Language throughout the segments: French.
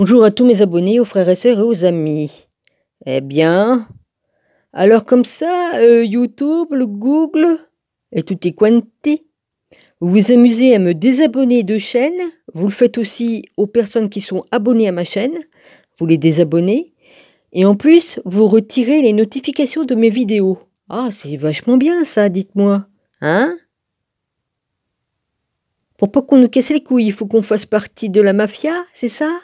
Bonjour à tous mes abonnés, aux frères et sœurs et aux amis. Eh bien, alors comme ça, euh, YouTube, le Google et tout est quanti. Vous vous amusez à me désabonner de chaîne. Vous le faites aussi aux personnes qui sont abonnées à ma chaîne. Vous les désabonnez. Et en plus, vous retirez les notifications de mes vidéos. Ah, c'est vachement bien ça, dites-moi. Hein Pour pas qu'on nous casse les couilles, il faut qu'on fasse partie de la mafia, c'est ça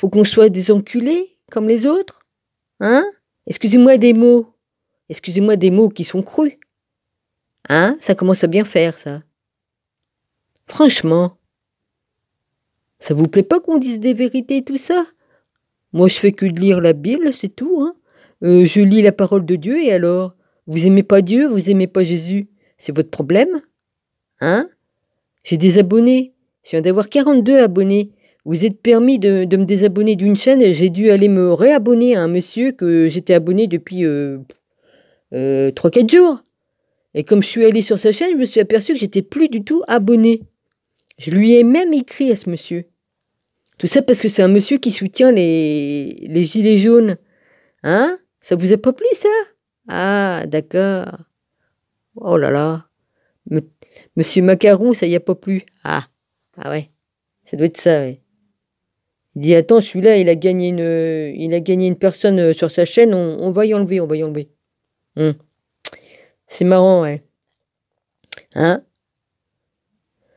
faut qu'on soit des enculés, comme les autres Hein Excusez-moi des mots. Excusez-moi des mots qui sont crus. Hein Ça commence à bien faire, ça. Franchement. Ça vous plaît pas qu'on dise des vérités et tout ça Moi, je fais que de lire la Bible, c'est tout, hein euh, Je lis la parole de Dieu, et alors Vous aimez pas Dieu, vous aimez pas Jésus C'est votre problème Hein J'ai des abonnés. Je viens d'avoir 42 abonnés vous êtes permis de, me désabonner d'une chaîne et j'ai dû aller me réabonner à un monsieur que j'étais abonné depuis 3-4 euh, euh, jours. Et comme je suis allé sur sa chaîne, je me suis aperçu que j'étais plus du tout abonné. Je lui ai même écrit à ce monsieur. Tout ça parce que c'est un monsieur qui soutient les, les gilets jaunes. Hein Ça vous a pas plu ça Ah, d'accord. Oh là là. monsieur Macaron, ça y a pas plu. Ah, ah ouais. Ça doit être ça, oui. Il dit attends, celui-là, il a gagné une, euh, il a gagné une personne euh, sur sa chaîne, on, va y enlever, on va y enlever. Hum. C'est marrant, ouais. Hein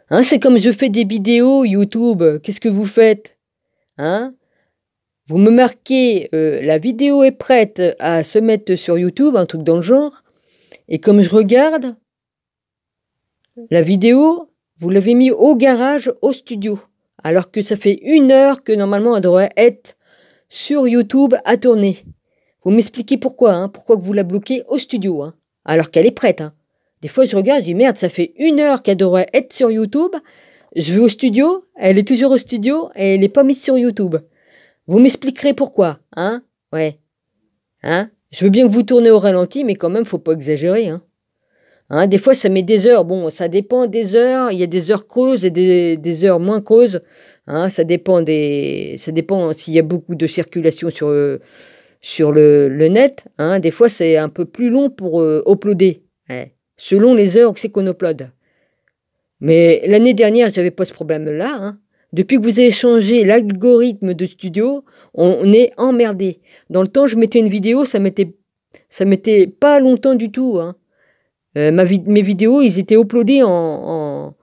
Hein, c'est comme je fais des vidéos YouTube. Qu'est-ce que vous faites Hein Vous me marquez euh, la vidéo est prête à se mettre sur YouTube, un truc dans le genre. Et comme je regarde, la vidéo, vous l'avez mis au garage, au studio alors que ça fait une heure que normalement elle devrait être sur YouTube à tourner. Vous m'expliquez pourquoi, hein, pourquoi vous la bloquez au studio, hein, alors qu'elle est prête. Hein. Des fois, je regarde, je dis merde, ça fait une heure qu'elle devrait être sur YouTube. Je vais au studio, elle est toujours au studio et elle n'est pas mise sur YouTube. Vous m'expliquerez pourquoi, hein Ouais. Hein Je veux bien que vous tournez au ralenti, mais quand même, faut pas exagérer, hein Hein, des fois, ça met des heures. Bon, ça dépend des heures. Il y a des heures creuses et des, heures moins creuses. Hein, ça dépend des, ça dépend s'il y a beaucoup de circulation sur le, euh, sur le, net. Hein, des fois, c'est un peu plus long pour euh, uploader, eh, selon les heures que c'est qu'on upload. Mais l'année dernière, j'avais pas ce problème-là. Depuis que vous avez changé l'algorithme de studio, on, est emmerdé. Dans le temps, je mettais une vidéo, ça mettait, ça mettait pas longtemps du tout. Euh, mes vidéos, ils étaient uploadés en,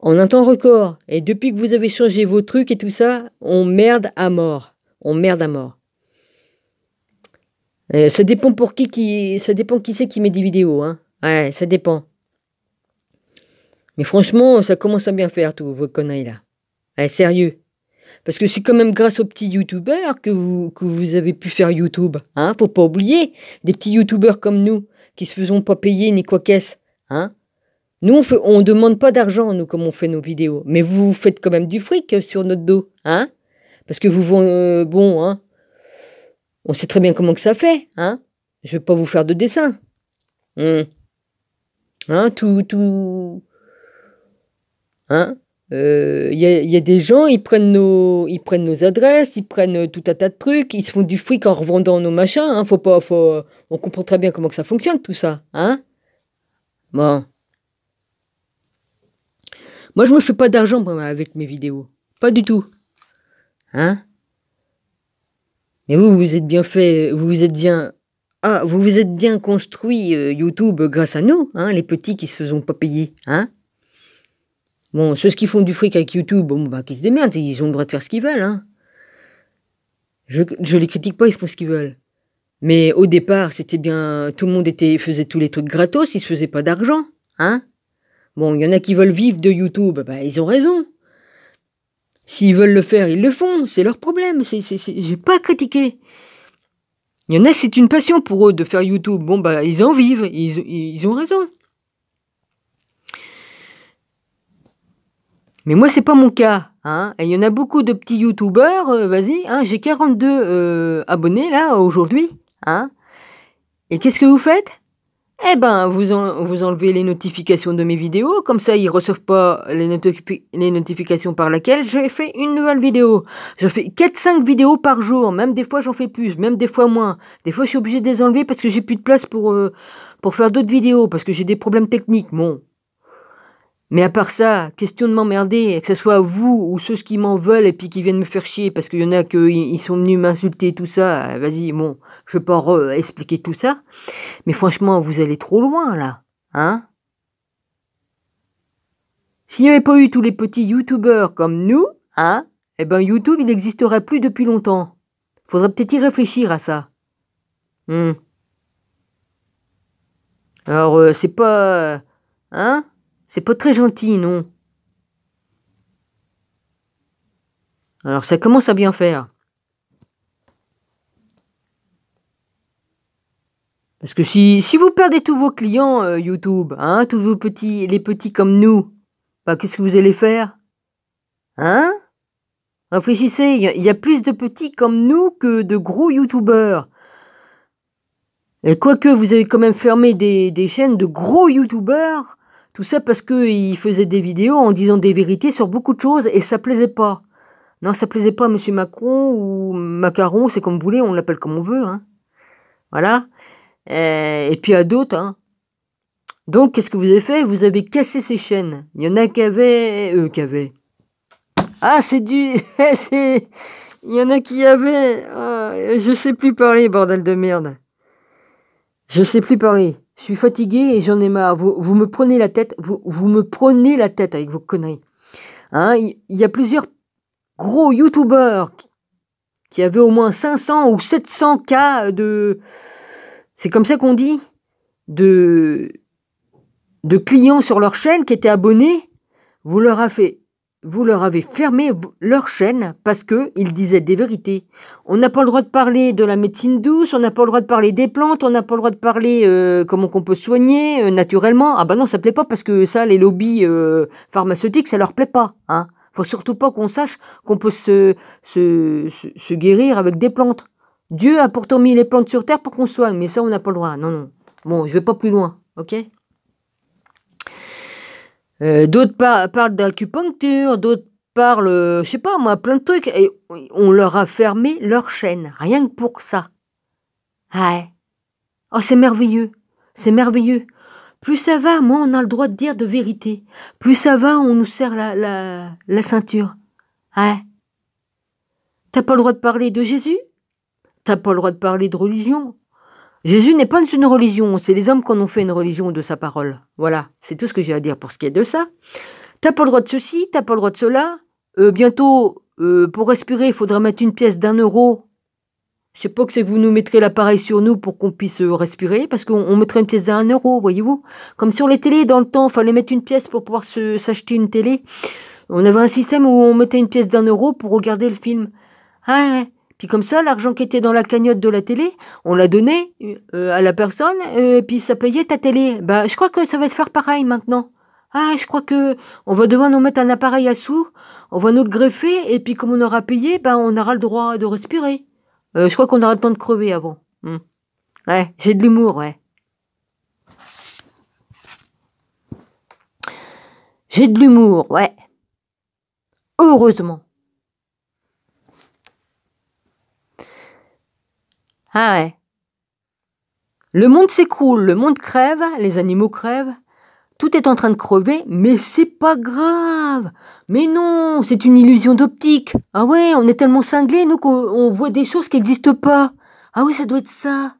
en, un temps record. Et depuis que vous avez changé vos trucs et tout ça, on merde à mort. On merde à mort. Euh, ça dépend pour qui, qui ça dépend qui c'est qui met des vidéos. Hein. Ouais, ça dépend. Mais franchement, ça commence à bien faire, tous vos conneries là. Ouais, sérieux. Parce que c'est quand même grâce aux petits youtubeurs que vous, que vous avez pu faire YouTube. Hein, faut pas oublier. Des petits youtubeurs comme nous qui se faisons pas payer ni quoi qu'est-ce. Hein nous, on ne on demande pas d'argent, nous, comme on fait nos vidéos. Mais vous vous faites quand même du fric sur notre dos. Hein Parce que vous, vous euh, bon, hein, on sait très bien comment que ça fait. Hein Je vais pas vous faire de dessin. Hum. Hein, tout, tout. Hein euh, il y, a des gens, ils prennent, nos, ils prennent nos adresses, ils prennent tout un tas de trucs, ils se font du fric en revendant nos machins. Hein. faut pas, faut, on comprend très bien comment que ça fonctionne tout ça. Hein bon. Moi, je me fais pas d'argent avec mes vidéos. Pas du tout. Hein Mais vous, vous êtes bien fait, vous vous êtes bien... Ah, vous vous êtes bien construit euh, YouTube grâce à nous, hein, les petits qui se faisons pas payer. Hein Bon, ceux qui font du fric avec YouTube, bon, bah, qui se démerdent, ils ont le droit de faire ce qu'ils veulent. Hein. Je ne les critique pas, ils font ce qu'ils veulent. Mais au départ, c'était bien. Tout le monde était, faisait tous les trucs gratos, ils se faisaient pas d'argent. Hein Bon, il y en a qui veulent vivre de YouTube, bah, ils ont raison. S'ils veulent le faire, ils le font, c'est leur problème. c'est, c'est... J'ai pas critiqué. Il y en a, c'est une passion pour eux de faire YouTube. Bon, bah, ils en vivent, ils ont raison. Mais moi, c'est pas mon cas. Hein. Et il y en a beaucoup de petits youtubeurs, euh, vas-y, hein, j'ai 42 euh, abonnés là aujourd'hui. Hein. Et qu'est-ce que vous faites Eh ben, vous, en, vous enlevez les notifications de mes vidéos, comme ça ils reçoivent pas les, notifications par laquelle j'ai fait une nouvelle vidéo. Je fais 4-5 vidéos par jour, même des fois j'en fais plus, même des fois moins. Des fois je suis obligé de les enlever parce que j'ai plus de place pour, euh, pour faire d'autres vidéos, parce que j'ai des problèmes techniques. Bon, mais à part ça, question de m'emmerder, que ce soit vous ou ceux qui m'en veulent et puis qui viennent me faire chier parce qu'il y en a qui sont venus m'insulter, tout ça, euh, vas-y, bon, je vais pas expliquer tout ça. Mais franchement, vous allez trop loin là, hein S'il n'y avait pas eu tous les petits youtubeurs comme nous, hein, eh ben YouTube il n'existerait plus depuis longtemps. Faudrait peut-être y réfléchir à ça. Hmm. Alors, euh, c'est pas... Euh, hein c'est pas très gentil, non Alors ça commence à bien faire. Parce que si, vous perdez tous vos clients euh, YouTube, hein, tous vos petits, les petits comme nous, bah, qu'est-ce que vous allez faire Hein Réfléchissez, il y, a plus de petits comme nous que de gros YouTubeurs. Et quoique vous avez quand même fermé des, des chaînes de gros YouTubeurs, tout ça parce qu'il faisait des vidéos en disant des vérités sur beaucoup de choses et ça plaisait pas. Non, ça plaisait pas à M. Macron ou Macaron, c'est comme vous voulez, on l'appelle comme on veut. Hein. Voilà. Euh, et puis à d'autres. Hein. Donc, qu'est-ce que vous avez fait Vous avez cassé ces chaînes. Il y en a qui avaient... eux qui avaient... Ah, c'est du... Il y en a qui avaient... Ah, je sais plus parler, bordel de merde. Je sais plus parler. Je suis fatigué et j'en ai marre. Vous, me prenez la tête, vous, vous, me prenez la tête avec vos conneries. Hein, il y a plusieurs gros youtubeurs qui avaient au moins 500 ou 700 cas de. C'est comme ça qu'on dit de, de clients sur leur chaîne qui étaient abonnés. Vous leur avez fait vous leur avez fermé leur chaîne parce qu'ils disaient des vérités. On n'a pas le droit de parler de la médecine douce, on n'a pas le droit de parler des plantes, on n'a pas le droit de parler euh, comment qu'on peut soigner euh, naturellement. Ah bah non, ça plaît pas parce que ça, les lobbies euh, pharmaceutiques, ça leur plaît pas. Hein. Faut surtout pas qu'on sache qu'on peut se, se, se, se, guérir avec des plantes. Dieu a pourtant mis les plantes sur terre pour qu'on soigne, mais ça, on n'a pas le droit. Non, non. Bon, je vais pas plus loin, ok euh, d'autres parlent d'acupuncture, d'autres parlent, euh, je sais pas moi, plein de trucs. Et on leur a fermé leur chaîne, rien que pour ça. Ouais. Oh, c'est merveilleux. C'est merveilleux. Plus ça va, moins on a le droit de dire de vérité. Plus ça va, on nous serre la, la, la ceinture. Ouais. T'as pas le droit de parler de Jésus T'as pas le droit de parler de religion Jésus n'est pas une religion, c'est les hommes qui en ont fait une religion de sa parole. Voilà, c'est tout ce que j'ai à dire pour ce qui est de ça. T'as pas le droit de ceci, t'as pas le droit de cela. Euh, bientôt, euh, pour respirer, il faudra mettre une pièce d'un euro. Je sais pas que c'est que vous nous mettrez l'appareil sur nous pour qu'on puisse euh, respirer, parce qu'on mettrait une pièce d'un euro, voyez-vous. Comme sur les télés, dans le temps, il fallait mettre une pièce pour pouvoir s'acheter une télé. On avait un système où on mettait une pièce d'un euro pour regarder le film. Ah, ouais comme ça, l'argent qui était dans la cagnotte de la télé, on l'a donné euh, euh, à la personne, et euh, puis ça payait ta télé. Bah, je crois que ça va se faire pareil maintenant. Ah, je crois que on va devoir nous mettre un appareil à sous, on va nous le greffer, et puis comme on aura payé, bah, on aura le droit de respirer. je crois qu'on aura le temps de crever avant. Hmm. Ouais, j'ai de l'humour, ouais. J'ai de l'humour, ouais. Heureusement. Ah ouais. Le monde s'écroule, le monde crève, les animaux crèvent. Tout est en train de crever, mais c'est pas grave. Mais non, c'est une illusion d'optique. Ah ouais, on est tellement cinglés, nous, qu'on voit des choses qui n'existent pas. Ah oui, ça doit être ça.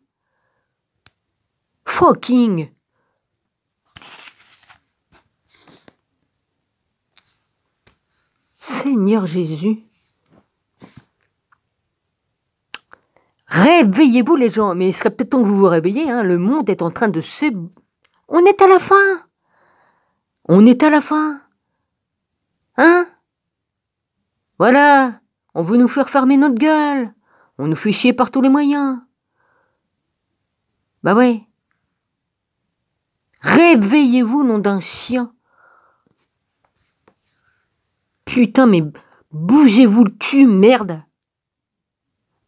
Fucking. Seigneur Jésus. Réveillez-vous les gens, mais il serait peut-être temps que vous vous réveillez, hein. le monde est en train de se... On est à la fin On est à la fin Hein Voilà On veut nous faire fermer notre gueule On nous fait chier par tous les moyens Bah ouais Réveillez-vous, nom d'un chien Putain, mais bougez-vous le cul, merde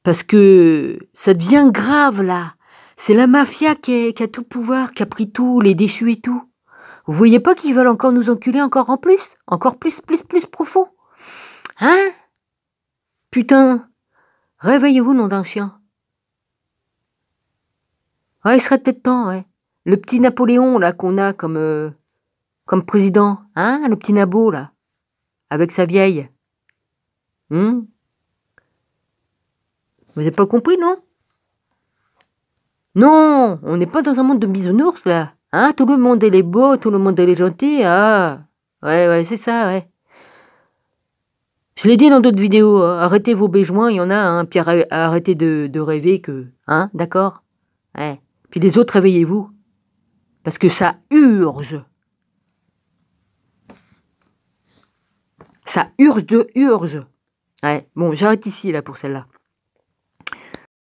parce que ça devient grave là. C'est la mafia qui a, tout le tout pouvoir, qui a pris tout, les déchus et tout. Vous voyez pas qu'ils veulent encore nous enculer encore en plus Encore plus, plus, plus profond Hein Putain Réveillez-vous, nom d'un chien. Ouais, il serait peut-être temps, ouais. Le petit Napoléon, là, qu'on a comme, euh, comme président. Hein Le petit Nabo, là. Avec sa vieille. Hum vous n'avez pas compris, non Non, on n'est pas dans un monde de bisounours, là. Hein, tout le monde, est beau, tout le monde, est gentil. Ah, ouais, ouais, c'est ça, ouais. Je l'ai dit dans d'autres vidéos, hein, arrêtez vos béjoins, il y en a, un pierre arrêtez de, rêver que... Hein, d'accord Ouais. Puis les autres, réveillez-vous. Parce que ça urge. Ça urge de urge. Ouais, bon, j'arrête ici, là, pour celle-là.